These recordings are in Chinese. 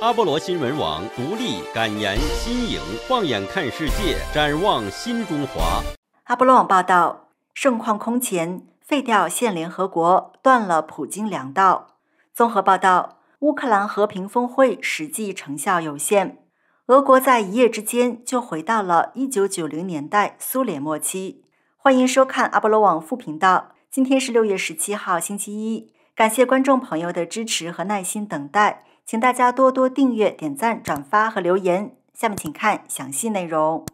阿波罗新闻网独立、感言、新颖，放眼看世界，展望新中华。阿波罗网报道：盛况空前，废掉现联合国，断了普京粮道。综合报道：乌克兰和平峰会实际成效有限，俄国在一夜之间就回到了一九九零年代苏联末期。欢迎收看阿波罗网副频道。今天是六月十七号，星期一。感谢观众朋友的支持和耐心等待。请大家多多订阅、点赞、转发和留言。下面请看详细内容。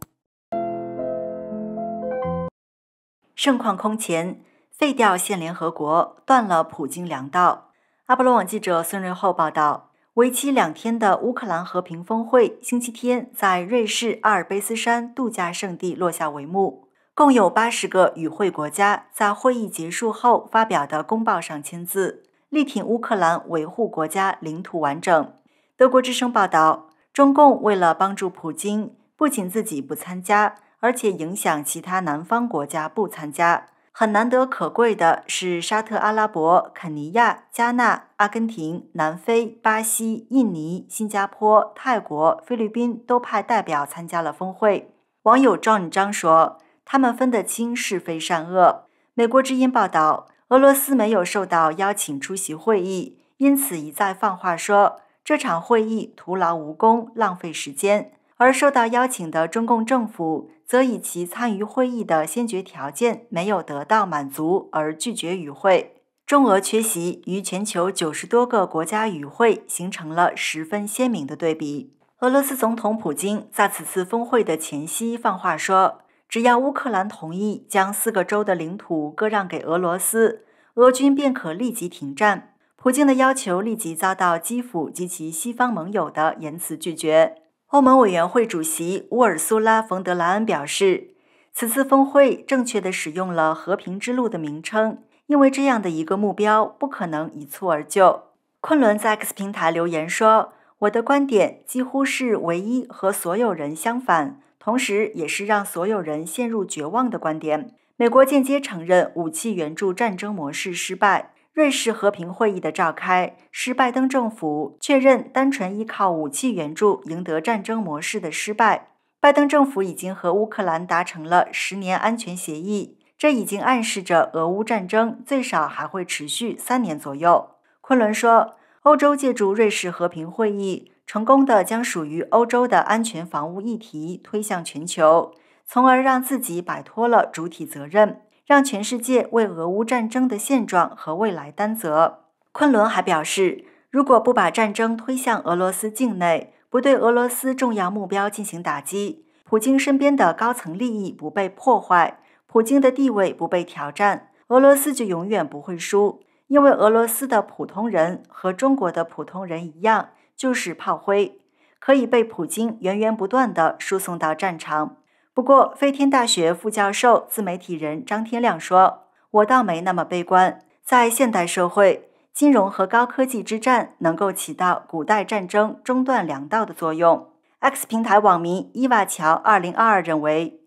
盛况空前，废掉现联合国，断了普京粮道。阿波罗网记者孙瑞厚报道：为期两天的乌克兰和平峰会，星期天在瑞士阿尔卑斯山度假胜地落下帷幕。共有八十个与会国家在会议结束后发表的公报上签字。力挺乌克兰维护国家领土完整。德国之声报道，中共为了帮助普京，不仅自己不参加，而且影响其他南方国家不参加。很难得可贵的是，沙特阿拉伯、肯尼亚、加纳、阿根廷、南非、巴西、印尼、新加坡、泰国、菲律宾都派代表参加了峰会。网友赵宇章说：“他们分得清是非善恶。”美国之音报道。俄罗斯没有受到邀请出席会议，因此一再放话说这场会议徒劳无功、浪费时间。而受到邀请的中共政府则以其参与会议的先决条件没有得到满足而拒绝与会。中俄缺席与全球九十多个国家与会形成了十分鲜明的对比。俄罗斯总统普京在此次峰会的前夕放话说。只要乌克兰同意将四个州的领土割让给俄罗斯，俄军便可立即停战。普京的要求立即遭到基辅及其西方盟友的严词拒绝。欧盟委员会主席乌尔苏拉·冯德莱恩表示，此次峰会正确地使用了“和平之路”的名称，因为这样的一个目标不可能一蹴而就。昆仑在 X 平台留言说：“我的观点几乎是唯一和所有人相反。”同时，也是让所有人陷入绝望的观点。美国间接承认武器援助战争模式失败。瑞士和平会议的召开，是拜登政府确认单纯依靠武器援助赢得战争模式的失败。拜登政府已经和乌克兰达成了十年安全协议，这已经暗示着俄乌战争最少还会持续三年左右。昆仑说，欧洲借助瑞士和平会议。成功的将属于欧洲的安全防务议题推向全球，从而让自己摆脱了主体责任，让全世界为俄乌战争的现状和未来担责。昆仑还表示，如果不把战争推向俄罗斯境内，不对俄罗斯重要目标进行打击，普京身边的高层利益不被破坏，普京的地位不被挑战，俄罗斯就永远不会输，因为俄罗斯的普通人和中国的普通人一样。就是炮灰，可以被普京源源不断的输送到战场。不过，飞天大学副教授、自媒体人张天亮说：“我倒没那么悲观，在现代社会，金融和高科技之战能够起到古代战争中断粮道的作用。”X 平台网民伊瓦乔二零二二认为，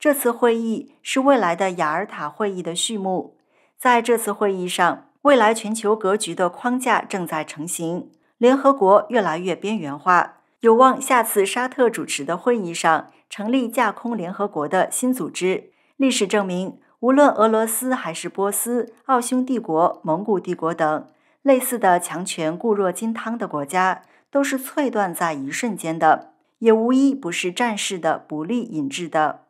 这次会议是未来的雅尔塔会议的序幕，在这次会议上，未来全球格局的框架正在成型。联合国越来越边缘化，有望下次沙特主持的会议上成立架空联合国的新组织。历史证明，无论俄罗斯还是波斯、奥匈帝国、蒙古帝国等类似的强权固若金汤的国家，都是脆断在一瞬间的，也无一不是战事的不利引致的。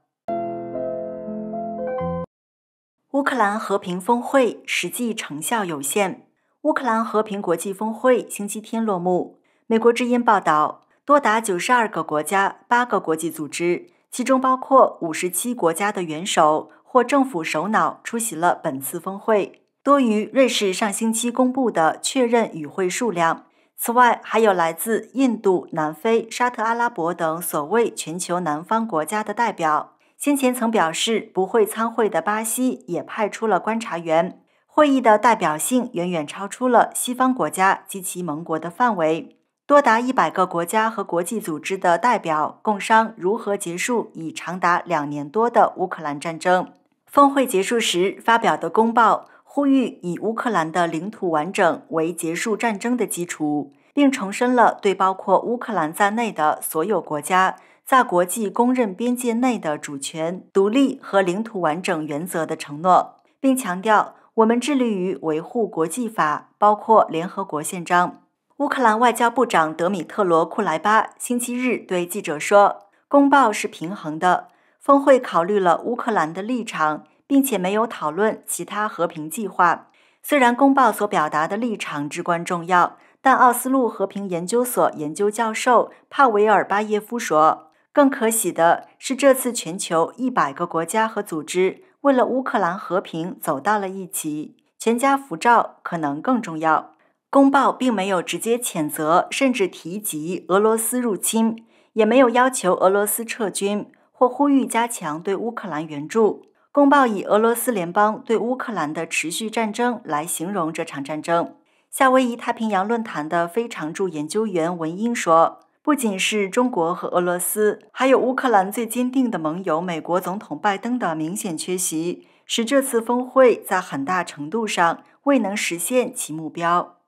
乌克兰和平峰会实际成效有限。乌克兰和平国际峰会星期天落幕。美国之音报道，多达九十二个国家、八个国际组织，其中包括五十七国家的元首或政府首脑，出席了本次峰会，多于瑞士上星期公布的确认与会数量。此外，还有来自印度、南非、沙特阿拉伯等所谓全球南方国家的代表。先前曾表示不会参会的巴西也派出了观察员。会议的代表性远远超出了西方国家及其盟国的范围，多达一百个国家和国际组织的代表共商如何结束已长达两年多的乌克兰战争。峰会结束时发表的公报呼吁以乌克兰的领土完整为结束战争的基础，并重申了对包括乌克兰在内的所有国家在国际公认边界内的主权、独立和领土完整原则的承诺，并强调。我们致力于维护国际法，包括联合国宪章。乌克兰外交部长德米特罗·库莱巴星期日对记者说：“公报是平衡的，峰会考虑了乌克兰的立场，并且没有讨论其他和平计划。虽然公报所表达的立场至关重要，但奥斯陆和平研究所研究教授帕维尔·巴耶夫说，更可喜的是这次全球一百个国家和组织。”为了乌克兰和平，走到了一起，全家福照可能更重要。公报并没有直接谴责，甚至提及俄罗斯入侵，也没有要求俄罗斯撤军或呼吁加强对乌克兰援助。公报以“俄罗斯联邦对乌克兰的持续战争”来形容这场战争。夏威夷太平洋论坛的非常驻研究员文英说。不仅是中国和俄罗斯，还有乌克兰最坚定的盟友——美国总统拜登的明显缺席，使这次峰会在很大程度上未能实现其目标。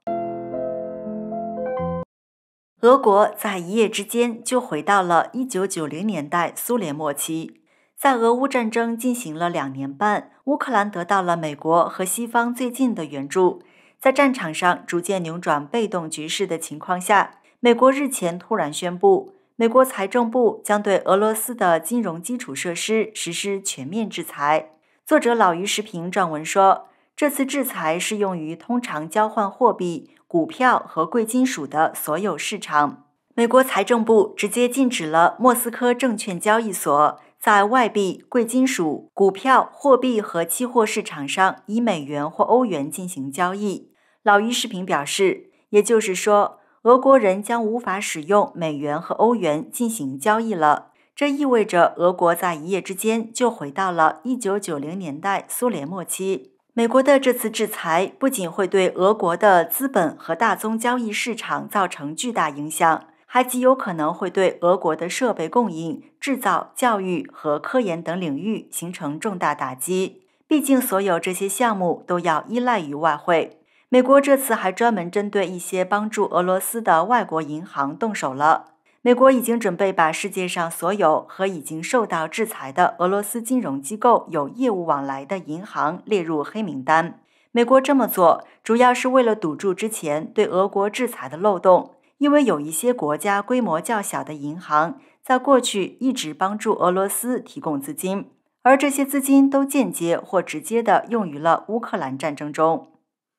俄国在一夜之间就回到了一九九零年代苏联末期。在俄乌战争进行了两年半，乌克兰得到了美国和西方最近的援助，在战场上逐渐扭转被动局势的情况下。美国日前突然宣布，美国财政部将对俄罗斯的金融基础设施实施全面制裁。作者老于时频撰文说，这次制裁适用于通常交换货币、股票和贵金属的所有市场。美国财政部直接禁止了莫斯科证券交易所在外币、贵金属、股票、货币和期货市场上以美元或欧元进行交易。老于时频表示，也就是说。俄国人将无法使用美元和欧元进行交易了，这意味着俄国在一夜之间就回到了一九九零年代苏联末期。美国的这次制裁不仅会对俄国的资本和大宗交易市场造成巨大影响，还极有可能会对俄国的设备供应、制造、教育和科研等领域形成重大打击。毕竟，所有这些项目都要依赖于外汇。美国这次还专门针对一些帮助俄罗斯的外国银行动手了。美国已经准备把世界上所有和已经受到制裁的俄罗斯金融机构有业务往来的银行列入黑名单。美国这么做主要是为了堵住之前对俄国制裁的漏洞，因为有一些国家规模较小的银行在过去一直帮助俄罗斯提供资金，而这些资金都间接或直接的用于了乌克兰战争中。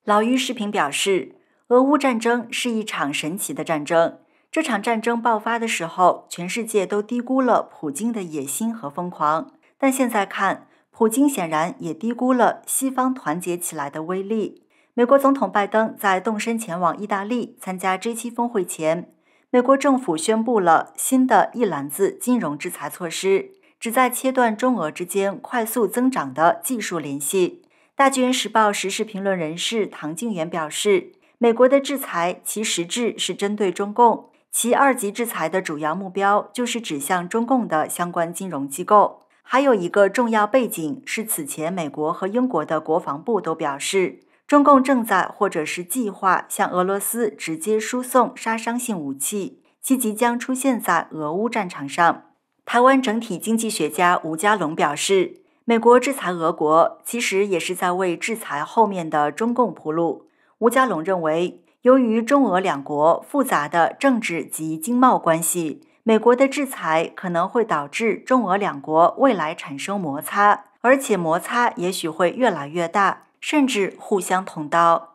老于视频表示，俄乌战争是一场神奇的战争。这场战争爆发的时候，全世界都低估了普京的野心和疯狂。但现在看，普京显然也低估了西方团结起来的威力。美国总统拜登在动身前往意大利参加 G 七峰会前，美国政府宣布了新的一揽子金融制裁措施，旨在切断中俄之间快速增长的技术联系。《大纪元时报》时事评论人士唐静元表示，美国的制裁其实质是针对中共，其二级制裁的主要目标就是指向中共的相关金融机构。还有一个重要背景是，此前美国和英国的国防部都表示，中共正在或者是计划向俄罗斯直接输送杀伤性武器，其即将出现在俄乌战场上。台湾整体经济学家吴家龙表示。美国制裁俄国，其实也是在为制裁后面的中共铺路。吴家龙认为，由于中俄两国复杂的政治及经贸关系，美国的制裁可能会导致中俄两国未来产生摩擦，而且摩擦也许会越来越大，甚至互相捅刀。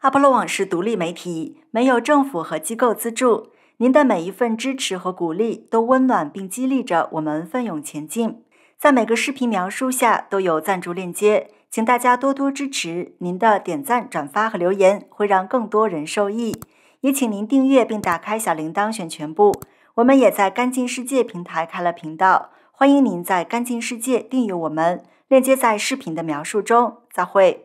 阿波罗网是独立媒体，没有政府和机构资助。您的每一份支持和鼓励都温暖并激励着我们奋勇前进。在每个视频描述下都有赞助链接，请大家多多支持。您的点赞、转发和留言会让更多人受益。也请您订阅并打开小铃铛，选全部。我们也在“干净世界”平台开了频道，欢迎您在“干净世界”订阅我们。链接在视频的描述中。再会。